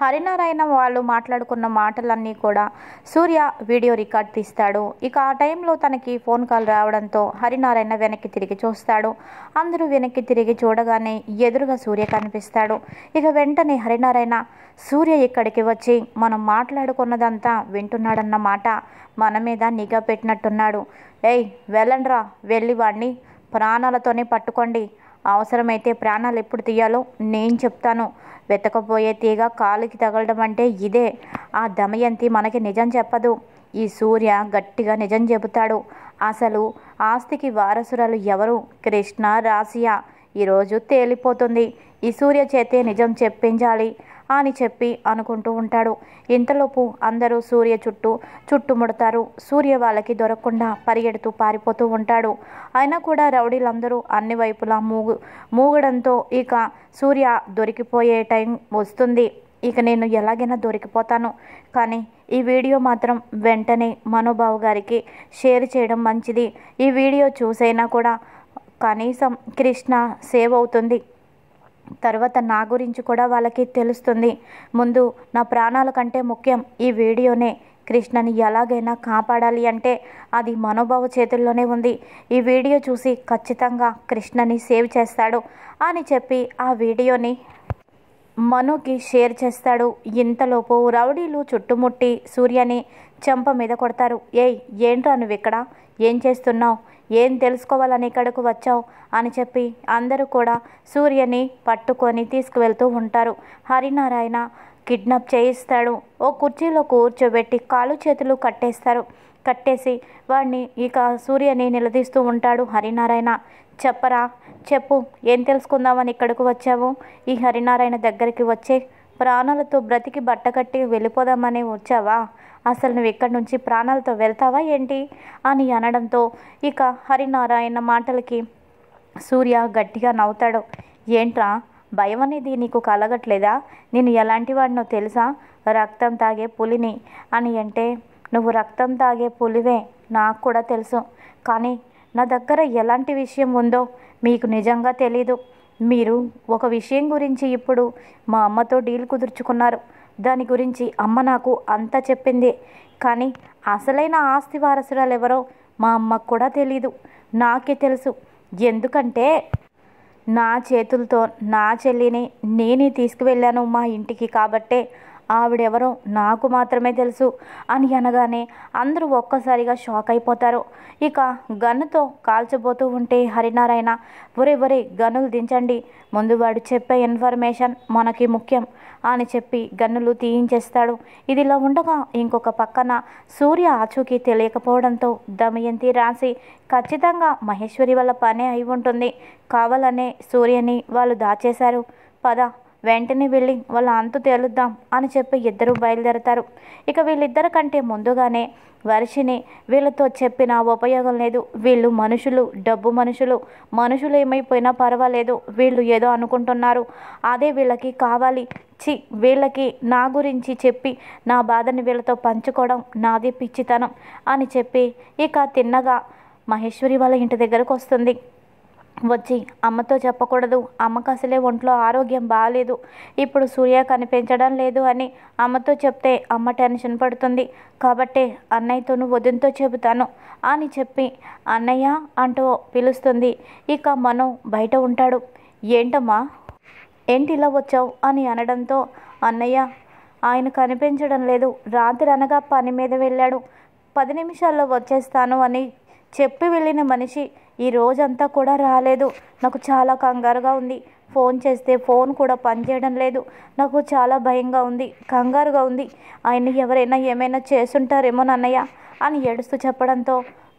హరినారాయణ వాళ్ళు మాట్లాడుకున్న మాటలన్నీ కూడా సూర్య వీడియో రికార్డ్ తీస్తాడు ఇక ఆ టైంలో తనకి ఫోన్ కాల్ రావడంతో హరినారాయణ వెనక్కి తిరిగి చూస్తాడు అందరూ వెనక్కి తిరిగి చూడగానే ఎదురుగా సూర్య కనిపిస్తాడు ఇక వెంటనే హరినారాయణ సూర్య ఇక్కడికి వచ్చి మనం మాట్లాడుకున్నదంతా వింటున్నాడన్నమాట మన మీద నిఘా పెట్టినట్టున్నాడు ఏయ్ వెళ్ళండ్రా వెళ్ళి వాడిని ప్రాణాలతోనే పట్టుకోండి అవసరమైతే ప్రాణాలు ఎప్పుడు తీయాలో నేను చెప్తాను వెతకపోయే తీగ కాలుకి తగలడం అంటే ఇదే ఆ దమయంతి మనకి నిజం చెప్పదు ఈ సూర్య గట్టిగా నిజం చెబుతాడు అసలు ఆస్తికి వారసురాలు ఎవరు కృష్ణ రాసియా ఈరోజు తేలిపోతుంది ఈ సూర్య చేతే నిజం చెప్పించాలి అని చెప్పి అనుకుంటూ ఉంటాడు ఇంతలోపు అందరూ సూర్య చుట్టూ చుట్టుముడతారు సూర్య వాళ్ళకి దొరకకుండా పరిగెడుతూ పారిపోతూ ఉంటాడు అయినా కూడా రౌడీలందరూ అన్ని వైపులా మూగు మూగడంతో ఇక సూర్య దొరికిపోయే టైం వస్తుంది ఇక నేను ఎలాగైనా దొరికిపోతాను కానీ ఈ వీడియో మాత్రం వెంటనే మనోబావు గారికి షేర్ చేయడం మంచిది ఈ వీడియో చూసైనా కూడా కనీసం కృష్ణ సేవ్ అవుతుంది తర్వాత నా గురించి కూడా వాళ్ళకి తెలుస్తుంది ముందు నా ప్రాణాల కంటే ముఖ్యం ఈ వీడియోనే కృష్ణని ఎలాగైనా కాపాడాలి అంటే అది మనోభావ చేతుల్లోనే ఉంది ఈ వీడియో చూసి ఖచ్చితంగా కృష్ణని సేవ్ చేస్తాడు అని చెప్పి ఆ వీడియోని మనుకి షేర్ చేస్తాడు ఇంతలోపు రౌడీలు చుట్టుముట్టి సూర్యని చెంప మీద కొడతారు ఏయ్ ఏంట్రా నువ్వు ఇక్కడ ఏం చేస్తున్నావు ఏం తెలుసుకోవాలని ఇక్కడకు వచ్చావు అని చెప్పి అందరూ కూడా సూర్యని పట్టుకొని తీసుకువెళ్తూ ఉంటారు హరినారాయణ కిడ్నాప్ చేయిస్తాడు ఓ కుర్చీలో కూర్చోబెట్టి కాలు చేతులు కట్టేస్తారు కట్టేసి వాడిని ఇక సూర్యని నిలదీస్తూ ఉంటాడు హరినారాయణ చెప్పరా చెప్పు ఏం తెలుసుకుందామని ఇక్కడకు వచ్చావు ఈ హరినారాయణ దగ్గరికి వచ్చే ప్రాణాలతో బ్రతికి బట్టకట్టి వెళ్ళిపోదామని వచ్చావా అసలు నువ్వు ఇక్కడి నుంచి ప్రాణాలతో వెళ్తావా ఏంటి అని అనడంతో ఇక హరినారాయణ మాటలకి సూర్య గట్టిగా నవ్వుతాడు ఏంట్రా భయం అనేది నీకు కలగట్లేదా నేను ఎలాంటి వాడినో తెలుసా రక్తం తాగే పులిని అని అంటే నువ్వు రక్తం తాగే పులివే నాకు కూడా తెలుసు కానీ నా దగ్గర ఎలాంటి విషయం ఉందో మీకు నిజంగా తెలీదు మీరు ఒక విషయం గురించి ఇప్పుడు మా అమ్మతో డీల్ కుదుర్చుకున్నారు దాని గురించి అమ్మ నాకు అంతా చెప్పింది కానీ అసలైన ఆస్తి వారసురాలు ఎవరో మా అమ్మకు కూడా తెలీదు నాకే తెలుసు ఎందుకంటే నా చేతులతో నా చెల్లిని నేనే తీసుకువెళ్ళాను మా ఇంటికి కాబట్టే ఆవిడెవరో నాకు మాత్రమే తెలుసు అని అనగానే అందరూ ఒక్కసారిగా షాక్ అయిపోతారు ఇక గన్నుతో కాల్చబోతూ ఉంటే హరినారాయణ ఒరే ఒరే గన్నులు దించండి ముందు వాడు చెప్పే ఇన్ఫర్మేషన్ మనకి ముఖ్యం అని చెప్పి గన్నులు తీయించేస్తాడు ఇదిలా ఉండగా ఇంకొక పక్కన సూర్య ఆచూకీ తెలియకపోవడంతో దమయంతి రాసి ఖచ్చితంగా మహేశ్వరి వాళ్ళ పనే అయి ఉంటుంది కావాలనే సూర్యని వాళ్ళు దాచేశారు పద వెంటనే వెళ్ళి వాళ్ళ అంతు తేలుద్దాం అని చెప్పి ఇద్దరు బయలుదేరతారు ఇక వీళ్ళిద్దరి కంటే ముందుగానే వర్షిని వీళ్ళతో చెప్పిన ఉపయోగం లేదు వీళ్ళు మనుషులు డబ్బు మనుషులు మనుషులు ఏమైపోయినా పర్వాలేదు వీళ్ళు ఏదో అనుకుంటున్నారు అదే వీళ్ళకి కావాలి చి వీళ్ళకి నా గురించి చెప్పి నా బాధని వీళ్ళతో పంచుకోవడం నాది పిచ్చితనం అని చెప్పి ఇక తిన్నగా మహేశ్వరి వాళ్ళ ఇంటి దగ్గరకు వస్తుంది వచ్చి అమ్మతో చెప్పకూడదు అమ్మకు అసలే ఒంట్లో ఆరోగ్యం బాగాలేదు ఇప్పుడు సూర్య కనిపించడం లేదు అని అమ్మతో చెప్తే అమ్మ టెన్షన్ పడుతుంది కాబట్టే అన్నయ్యతోనూ వదినతో చెబుతాను అని చెప్పి అన్నయ్య అంటూ పిలుస్తుంది ఇక మనం బయట ఉంటాడు ఏంటమ్మా ఏంటి ఇలా వచ్చావు అని అనడంతో అన్నయ్య ఆయన కనిపించడం లేదు రాత్రి అనగా పని మీద వెళ్ళాడు పది నిమిషాల్లో వచ్చేస్తాను అని చెప్పి వెళ్ళిన మనిషి ఈ రోజంతా కూడా రాలేదు నాకు చాలా కంగారుగా ఉంది ఫోన్ చేస్తే ఫోన్ కూడా పనిచేయడం లేదు నాకు చాలా భయంగా ఉంది కంగారుగా ఉంది ఆయన ఎవరైనా ఏమైనా చేస్తుంటారేమో నన్నయ్య అని ఏడుస్తూ చెప్పడంతో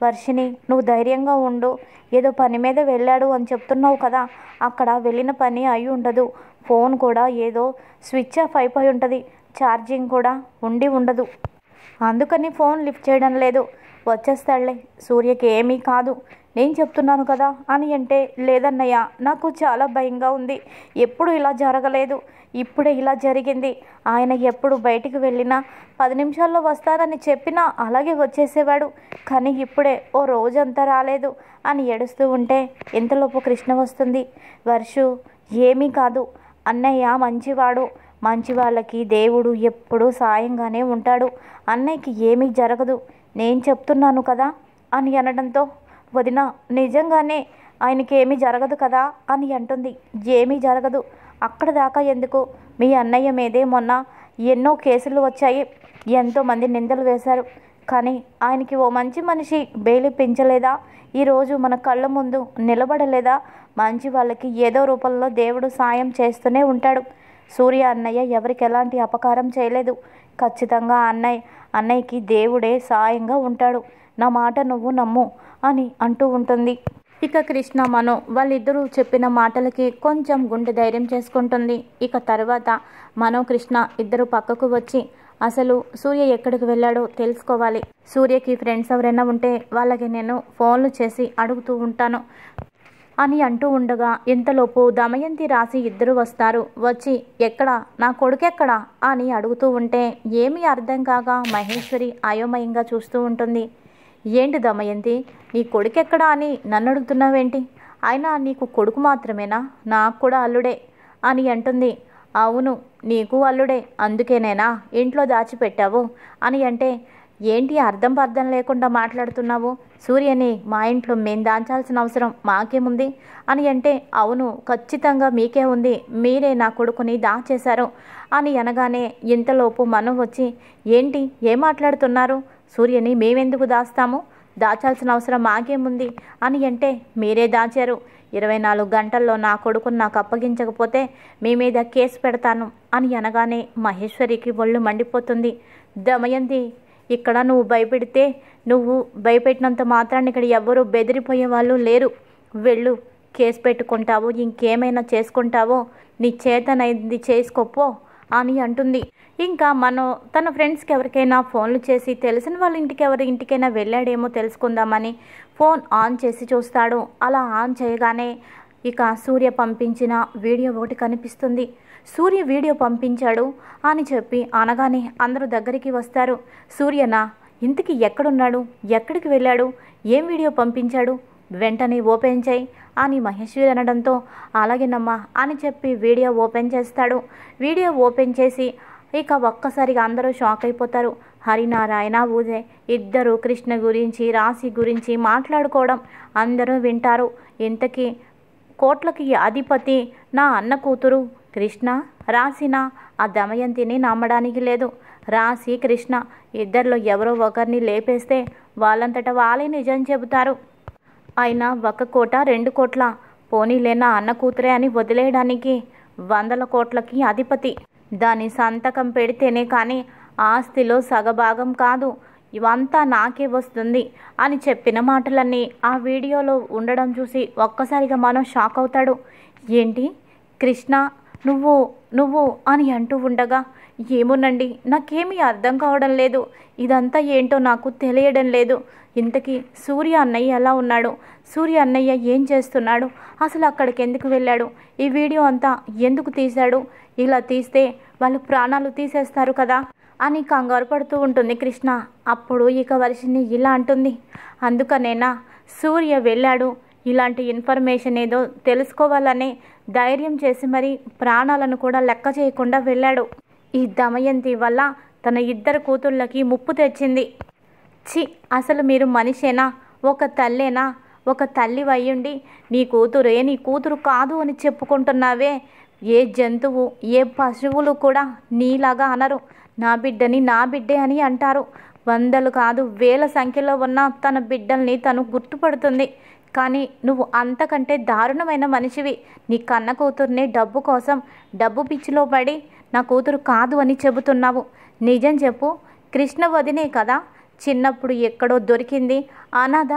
వర్షిని నువ్వు ధైర్యంగా ఉండు ఏదో పని మీద వెళ్ళాడు అని చెప్తున్నావు కదా అక్కడ వెళ్ళిన పని అయి ఉండదు ఫోన్ కూడా ఏదో స్విచ్ ఆఫ్ అయిపోయి ఉంటుంది ఛార్జింగ్ కూడా ఉండి ఉండదు అందుకని ఫోన్ లిఫ్ట్ చేయడం లేదు వచ్చేస్తాడులే సూర్యకి ఏమీ కాదు నేను చెప్తున్నాను కదా అని అంటే లేదన్నయ్య నాకు చాలా భయంగా ఉంది ఎప్పుడు ఇలా జరగలేదు ఇప్పుడే ఇలా జరిగింది ఆయన ఎప్పుడు బయటికి వెళ్ళినా పది నిమిషాల్లో వస్తారని చెప్పినా అలాగే వచ్చేసేవాడు కానీ ఇప్పుడే ఓ రోజంతా రాలేదు అని ఏడుస్తూ ఉంటే ఎంతలోపు కృష్ణ వస్తుంది వర్షు ఏమీ కాదు అన్నయ్య మంచివాడు మంచి వాళ్ళకి దేవుడు ఎప్పుడూ సాయంగానే ఉంటాడు అన్నయ్యకి ఏమీ జరగదు నేను చెప్తున్నాను కదా అని అనడంతో వదిన నిజంగానే ఆయనకి ఏమీ జరగదు కదా అని అంటుంది ఏమీ జరగదు అక్కడ దాకా ఎందుకు మీ అన్నయ్య మీదే మొన్న ఎన్నో కేసులు వచ్చాయి ఎంతోమంది నిందలు వేశారు కానీ ఆయనకి ఓ మంచి మనిషి బెయిల్ పెంచలేదా ఈరోజు మన కళ్ళ ముందు నిలబడలేదా మంచి వాళ్ళకి ఏదో రూపంలో దేవుడు సాయం చేస్తూనే ఉంటాడు సూర్య అన్నయ్య ఎవరికి ఎలాంటి అపకారం చేయలేదు ఖచ్చితంగా అన్నయ్య అన్నయ్యకి దేవుడే సాయంగా ఉంటాడు నా మాట నువ్వు నమ్ము అని అంటూ ఉంటుంది ఇక కృష్ణ మనో వాళ్ళిద్దరూ చెప్పిన మాటలకి కొంచెం గుండె ధైర్యం చేసుకుంటుంది ఇక తర్వాత మనో కృష్ణ ఇద్దరు పక్కకు వచ్చి అసలు సూర్య ఎక్కడికి వెళ్ళాడో తెలుసుకోవాలి సూర్యకి ఫ్రెండ్స్ ఎవరైనా ఉంటే వాళ్ళకి నేను ఫోన్లు చేసి అడుగుతూ ఉంటాను అని అంటూ ఉండగా ఇంతలోపు దమయంతి రాసి ఇద్దరు వస్తారు వచ్చి ఎక్కడా నా కొడుకెక్కడా అని అడుగుతూ ఉంటే ఏమీ అర్థం కాగా మహేశ్వరి అయోమయంగా చూస్తూ ఉంటుంది ఏంటి దమయంతి నీ కొడుకెక్కడా అని నన్ను అడుగుతున్నావేంటి అయినా నీకు కొడుకు మాత్రమేనా నాకు కూడా అల్లుడే అని అంటుంది అవును నీకు అల్లుడే అందుకేనేనా ఇంట్లో దాచిపెట్టావు అని అంటే ఏంటి అర్థం అర్థం లేకుండా మాట్లాడుతున్నావు సూర్యని మా ఇంట్లో మేము దాచాల్సిన అవసరం మాకేముంది అని అంటే అవును ఖచ్చితంగా మీకే ఉంది మీరే నా కొడుకుని దాచేశారు అని అనగానే ఇంతలోపు మనం వచ్చి ఏంటి ఏం మాట్లాడుతున్నారు సూర్యని మేమెందుకు దాస్తాము దాచాల్సిన అవసరం మాకేముంది అని అంటే మీరే దాచారు ఇరవై నాలుగు గంటల్లో నా కొడుకును నాకు అప్పగించకపోతే మీ మీద కేసు పెడతాను అని అనగానే మహేశ్వరికి ఒళ్ళు మండిపోతుంది దమయంతి ఇక్కడ నువ్వు భయపెడితే నువ్వు భయపెట్టినంత మాత్రాన్ని ఇక్కడ ఎవ్వరూ బెదిరిపోయే వాళ్ళు లేరు వెళ్ళు కేసు పెట్టుకుంటావో ఇంకేమైనా చేసుకుంటావో నీ చేతనైంది చేసుకోపో అని అంటుంది ఇంకా మనం తన ఫ్రెండ్స్కి ఎవరికైనా ఫోన్లు చేసి తెలిసిన వాళ్ళ ఇంటికి ఎవరి ఇంటికైనా వెళ్ళాడేమో తెలుసుకుందామని ఫోన్ ఆన్ చేసి చూస్తాడు అలా ఆన్ చేయగానే ఇక సూర్య పంపించిన వీడియో ఒకటి కనిపిస్తుంది సూర్య వీడియో పంపించాడు అని చెప్పి అనగానే అందరూ దగ్గరికి వస్తారు సూర్యనా ఇంతకీ ఎక్కడున్నాడు ఎక్కడికి వెళ్ళాడు ఏం వీడియో పంపించాడు వెంటనే ఓపెన్ చేయి అని మహేశ్వరి అనడంతో అలాగేనమ్మా అని చెప్పి వీడియో ఓపెన్ చేస్తాడు వీడియో ఓపెన్ చేసి ఇక ఒక్కసారిగా అందరూ షాక్ అయిపోతారు హరినారాయణ ఊజయ్ ఇద్దరు కృష్ణ గురించి రాశి గురించి మాట్లాడుకోవడం అందరూ వింటారు ఇంతకీ కోట్లకి అధిపతి నా అన్న కూతురు కృష్ణ రాసిన ఆ దమయంతిని నమ్మడానికి లేదు రాశి కృష్ణ ఇద్దరిలో ఎవరో ఒకరిని లేపేస్తే వాళ్ళంతట వాళ్ళే నిజం చెబుతారు అయినా ఒక కోట రెండు కోట్ల పోనీలేనా అన్న కూతురే అని వదిలేయడానికి వందల కోట్లకి అధిపతి దాని సంతకం పెడితేనే కానీ ఆస్తిలో సగభాగం కాదు ఇవంతా నాకే వస్తుంది అని చెప్పిన మాటలన్నీ ఆ వీడియోలో ఉండడం చూసి ఒక్కసారిగా మనం షాక్ అవుతాడు ఏంటి కృష్ణ నువ్వు నువ్వు అని అంటూ ఉండగా ఏమోనండి నాకేమీ అర్థం కావడం లేదు ఇదంతా ఏంటో నాకు తెలియడం లేదు ఇంతకీ సూర్య అన్నయ్య ఎలా ఉన్నాడు సూర్య అన్నయ్య ఏం చేస్తున్నాడు అసలు అక్కడికి ఎందుకు వెళ్ళాడు ఈ వీడియో అంతా ఎందుకు తీశాడు ఇలా తీస్తే వాళ్ళు ప్రాణాలు తీసేస్తారు కదా అని కంగారు పడుతూ ఉంటుంది కృష్ణ అప్పుడు ఇక వర్షిని ఇలా అంటుంది అందుకనేనా సూర్య వెళ్ళాడు ఇలాంటి ఇన్ఫర్మేషన్ ఏదో తెలుసుకోవాలనే ధైర్యం చేసి మరి ప్రాణాలను కూడా లెక్క చేయకుండా వెళ్ళాడు ఈ దమయంతి వల్ల తన ఇద్దరు కూతుళ్ళకి ముప్పు తెచ్చింది చి అసలు మీరు మనిషేనా ఒక తల్లేనా ఒక తల్లి వయ్యుండి నీ కూతురే నీ కూతురు కాదు అని చెప్పుకుంటున్నావే ఏ జంతువు ఏ పశువులు కూడా నీలాగా అనరు నా బిడ్డని నా బిడ్డే అని అంటారు వందలు కాదు వేల సంఖ్యలో ఉన్న తన బిడ్డల్ని తను గుర్తుపడుతుంది కానీ నువ్వు అంతకంటే దారుణమైన మనిషివి నీ కన్న కూతుర్ని డబ్బు కోసం డబ్బు పిచ్చిలో పడి నా కూతురు కాదు అని చెబుతున్నావు నిజం చెప్పు కృష్ణ వదినే కదా చిన్నప్పుడు ఎక్కడో దొరికింది అనాథ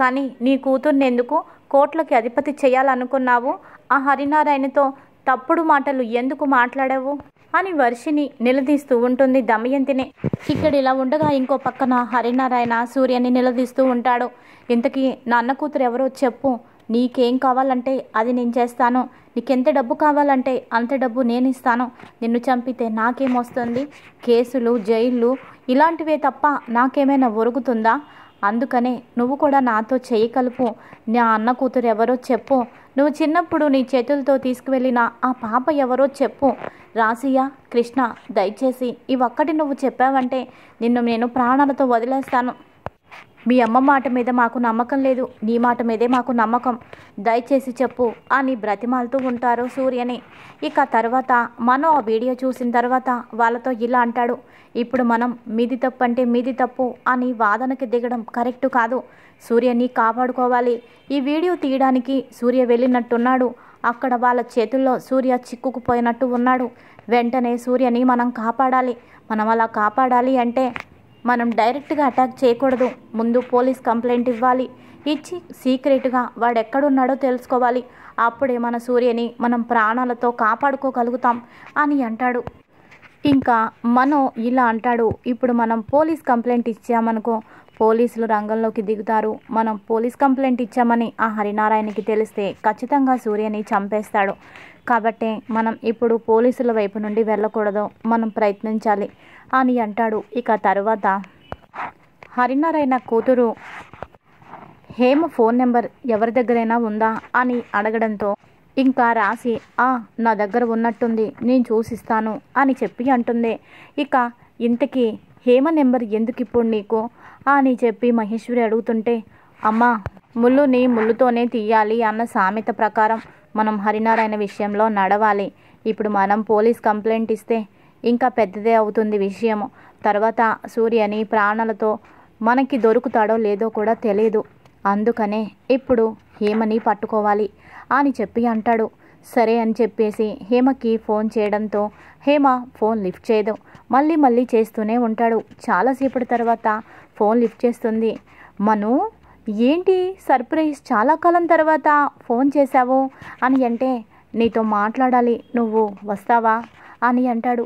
కానీ నీ కూతుర్ని ఎందుకు కోట్లకి అధిపతి చేయాలనుకున్నావు ఆ హరినారాయణతో తప్పుడు మాటలు ఎందుకు మాట్లాడావు అని వర్షిని నిలదీస్తూ ఉంటుంది దమయంతిని ఇక్కడ ఇలా ఉండగా ఇంకో పక్కన హరినారాయణ సూర్యని నిలదీస్తూ ఉంటాడు ఇంతకీ నాన్న కూతురు ఎవరో చెప్పు నీకేం కావాలంటే అది నేను చేస్తాను నీకెంత డబ్బు కావాలంటే అంత డబ్బు నేను ఇస్తాను నిన్ను చంపితే నాకేమొస్తుంది కేసులు జైళ్ళు ఇలాంటివే తప్ప నాకేమైనా ఒరుగుతుందా అందుకనే నువ్వు కూడా నాతో చేయి కలుపు నా అన్న కూతురు ఎవరో చెప్పు నువ్వు చిన్నప్పుడు నీ చేతులతో తీసుకువెళ్ళిన ఆ పాప ఎవరో చెప్పు రాసియా కృష్ణ దయచేసి ఇవక్కటి నువ్వు చెప్పావంటే నిన్ను నేను ప్రాణాలతో వదిలేస్తాను మీ అమ్మ మాట మీద మాకు నమ్మకం లేదు నీ మాట మీదే మాకు నమ్మకం దయచేసి చెప్పు అని బ్రతిమాలుతూ ఉంటారు సూర్యని ఇక తర్వాత మనం ఆ వీడియో చూసిన తర్వాత వాళ్ళతో ఇలా అంటాడు ఇప్పుడు మనం మీది తప్పు అంటే మీది తప్పు అని వాదనకి దిగడం కరెక్ట్ కాదు సూర్యని కాపాడుకోవాలి ఈ వీడియో తీయడానికి సూర్య వెళ్ళినట్టున్నాడు అక్కడ వాళ్ళ చేతుల్లో సూర్య చిక్కుకుపోయినట్టు ఉన్నాడు వెంటనే సూర్యని మనం కాపాడాలి మనం అలా కాపాడాలి అంటే మనం డైరెక్ట్గా అటాక్ చేయకూడదు ముందు పోలీస్ కంప్లైంట్ ఇవ్వాలి ఇచ్చి సీక్రెట్గా వాడెక్కడున్నాడో తెలుసుకోవాలి అప్పుడే మన సూర్యని మనం ప్రాణాలతో కాపాడుకోగలుగుతాం అని అంటాడు ఇంకా మనో ఇలా అంటాడు ఇప్పుడు మనం పోలీస్ కంప్లైంట్ ఇచ్చామనుకో పోలీసులు రంగంలోకి దిగుతారు మనం పోలీస్ కంప్లైంట్ ఇచ్చామని ఆ హరినారాయణకి తెలిస్తే ఖచ్చితంగా సూర్యని చంపేస్తాడు కాబట్టి మనం ఇప్పుడు పోలీసుల వైపు నుండి వెళ్ళకూడదు మనం ప్రయత్నించాలి అని అంటాడు ఇక తరువాత హరినారాయణ కూతురు హేమ ఫోన్ నెంబర్ ఎవరి దగ్గరైనా ఉందా అని అడగడంతో ఇంకా రాసి ఆ నా దగ్గర ఉన్నట్టుంది నేను చూసిస్తాను అని చెప్పి అంటుంది ఇక ఇంతకీ హేమ నెంబర్ ఎందుకు ఇప్పుడు నీకు అని చెప్పి మహేశ్వరి అడుగుతుంటే అమ్మా ముళ్ళుని ముళ్ళుతోనే తీయాలి అన్న సామెత ప్రకారం మనం హరినారాయణ విషయంలో నడవాలి ఇప్పుడు మనం పోలీస్ కంప్లైంట్ ఇస్తే ఇంకా పెద్దదే అవుతుంది విషయము తర్వాత సూర్యని ప్రాణాలతో మనకి దొరుకుతాడో లేదో కూడా తెలియదు అందుకనే ఇప్పుడు హేమని పట్టుకోవాలి అని చెప్పి అంటాడు సరే అని చెప్పేసి హేమకి ఫోన్ చేయడంతో హేమ ఫోన్ లిఫ్ట్ చేయదు మళ్ళీ మళ్ళీ చేస్తూనే ఉంటాడు చాలాసేపటి తర్వాత ఫోన్ లిఫ్ట్ చేస్తుంది మను ఏంటి సర్ప్రైజ్ చాలా కాలం తర్వాత ఫోన్ చేశావు అని అంటే నీతో మాట్లాడాలి నువ్వు వస్తావా అని అంటాడు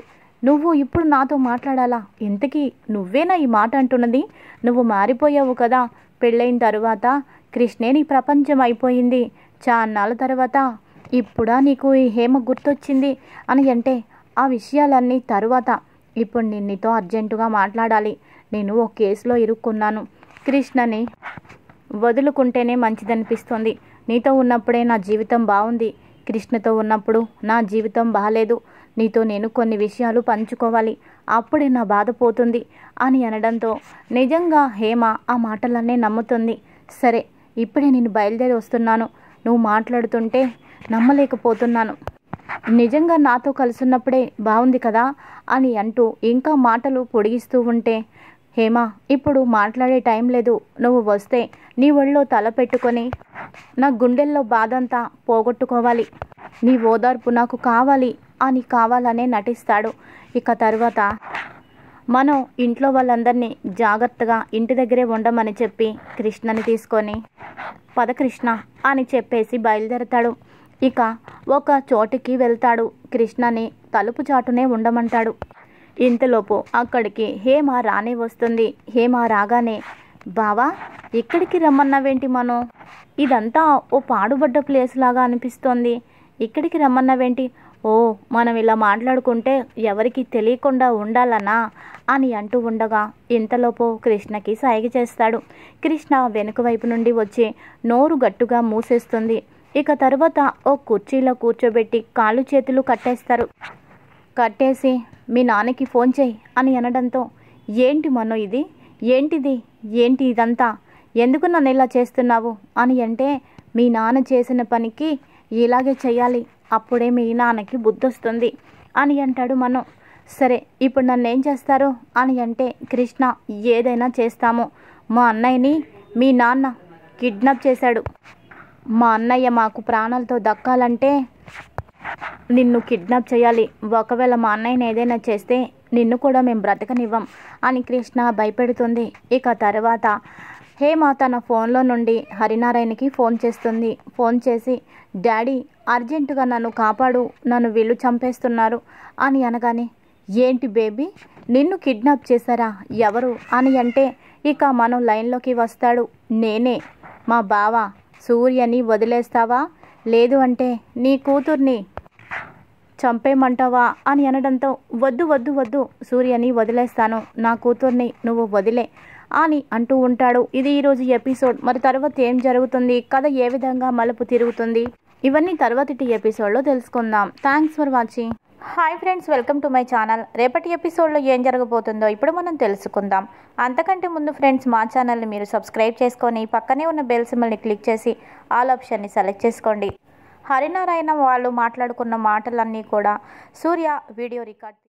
నువ్వు ఇప్పుడు నాతో మాట్లాడాలా ఇంతకీ నువ్వేనా ఈ మాట అంటున్నది నువ్వు మారిపోయావు కదా పెళ్ళైన తర్వాత కృష్ణే నీ ప్రపంచం అయిపోయింది చాన్నాళ్ళ తర్వాత ఇప్పుడా నీకు ఈ హేమ గుర్తొచ్చింది అని అంటే ఆ విషయాలన్నీ తరువాత ఇప్పుడు నిన్నతో నీతో అర్జెంటుగా మాట్లాడాలి నేను ఓ కేసులో ఇరుక్కున్నాను కృష్ణని వదులుకుంటేనే మంచిదనిపిస్తుంది నీతో ఉన్నప్పుడే నా జీవితం బాగుంది కృష్ణతో ఉన్నప్పుడు నా జీవితం బాగలేదు నీతో నేను కొన్ని విషయాలు పంచుకోవాలి అప్పుడే నా బాధ పోతుంది అని అనడంతో నిజంగా హేమ ఆ మాటలన్నీ నమ్ముతుంది సరే ఇప్పుడే నేను బయలుదేరి వస్తున్నాను నువ్వు మాట్లాడుతుంటే నమ్మలేకపోతున్నాను నిజంగా నాతో కలుసున్నప్పుడే బాగుంది కదా అని అంటూ ఇంకా మాటలు పొడిగిస్తూ ఉంటే హేమ ఇప్పుడు మాట్లాడే టైం లేదు నువ్వు వస్తే నీ ఒళ్ళో తల పెట్టుకొని నా గుండెల్లో బాధంతా పోగొట్టుకోవాలి నీ ఓదార్పు నాకు కావాలి అని కావాలనే నటిస్తాడు ఇక తర్వాత మనం ఇంట్లో వాళ్ళందరినీ జాగ్రత్తగా ఇంటి దగ్గరే ఉండమని చెప్పి కృష్ణని తీసుకొని పద కృష్ణ అని చెప్పేసి బయలుదేరతాడు ఇక ఒక చోటికి వెళ్తాడు కృష్ణని తలుపు చాటునే ఉండమంటాడు ఇంతలోపు అక్కడికి హేమ రాణి వస్తుంది హేమ రాగానే బావా ఇక్కడికి రమ్మన్నావేంటి మనం ఇదంతా ఓ పాడుబడ్డ ప్లేస్ లాగా అనిపిస్తోంది ఇక్కడికి రమ్మన్నావేంటి ఓ మనం ఇలా మాట్లాడుకుంటే ఎవరికి తెలియకుండా ఉండాలనా అని అంటూ ఉండగా ఇంతలోపు కృష్ణకి సాయిగ చేస్తాడు కృష్ణ వెనుక వైపు నుండి వచ్చి నోరు గట్టుగా మూసేస్తుంది ఇక తర్వాత ఓ కుర్చీలో కూర్చోబెట్టి కాళ్ళు చేతులు కట్టేస్తారు కట్టేసి మీ నాన్నకి ఫోన్ చేయి అని అనడంతో ఏంటి మనో ఇది ఏంటిది ఏంటి ఇదంతా ఎందుకు నన్ను ఇలా చేస్తున్నావు అని అంటే మీ నాన్న చేసిన పనికి ఇలాగే చేయాలి అప్పుడే మీ నాన్నకి బుద్ధొస్తుంది అని అంటాడు మనం సరే ఇప్పుడు నన్ను ఏం చేస్తారు అని అంటే కృష్ణ ఏదైనా చేస్తాము మా అన్నయ్యని మీ నాన్న కిడ్నాప్ చేశాడు మా అన్నయ్య మాకు ప్రాణాలతో దక్కాలంటే నిన్ను కిడ్నాప్ చేయాలి ఒకవేళ మా అన్నయ్యని ఏదైనా చేస్తే నిన్ను కూడా మేము బ్రతకనివ్వం అని కృష్ణ భయపెడుతుంది ఇక తర్వాత హేమ తన ఫోన్లో నుండి హరినారాయణకి ఫోన్ చేస్తుంది ఫోన్ చేసి డాడీ అర్జెంటుగా నన్ను కాపాడు నన్ను వీళ్ళు చంపేస్తున్నారు అని అనగానే ఏంటి బేబీ నిన్ను కిడ్నాప్ చేశారా ఎవరు అని అంటే ఇక మనం లైన్లోకి వస్తాడు నేనే మా బావ సూర్యని వదిలేస్తావా లేదు అంటే నీ కూతుర్ని చంపేమంటావా అని అనడంతో వద్దు వద్దు వద్దు సూర్యని వదిలేస్తాను నా కూతుర్ని నువ్వు వదిలే అని అంటూ ఉంటాడు ఇది ఈరోజు ఎపిసోడ్ మరి తర్వాత ఏం జరుగుతుంది కథ ఏ విధంగా మలుపు తిరుగుతుంది ఇవన్నీ తర్వాతటి ఎపిసోడ్లో తెలుసుకుందాం thanks for watching hi friends welcome to my channel రేపటి ఎపిసోడ్లో ఏం జరగబోతుందో ఇప్పుడు మనం తెలుసుకుందాం అంతకంటే ముందు ఫ్రెండ్స్ మా ఛానల్ని మీరు సబ్స్క్రైబ్ చేసుకొని పక్కనే ఉన్న బెల్ సిమ్మల్ని క్లిక్ చేసి ఆల్ ఆప్షన్ని సెలెక్ట్ చేసుకోండి హరినారాయణ వాళ్ళు మాట్లాడుకున్న మాటలన్నీ కూడా సూర్య వీడియో రికార్డ్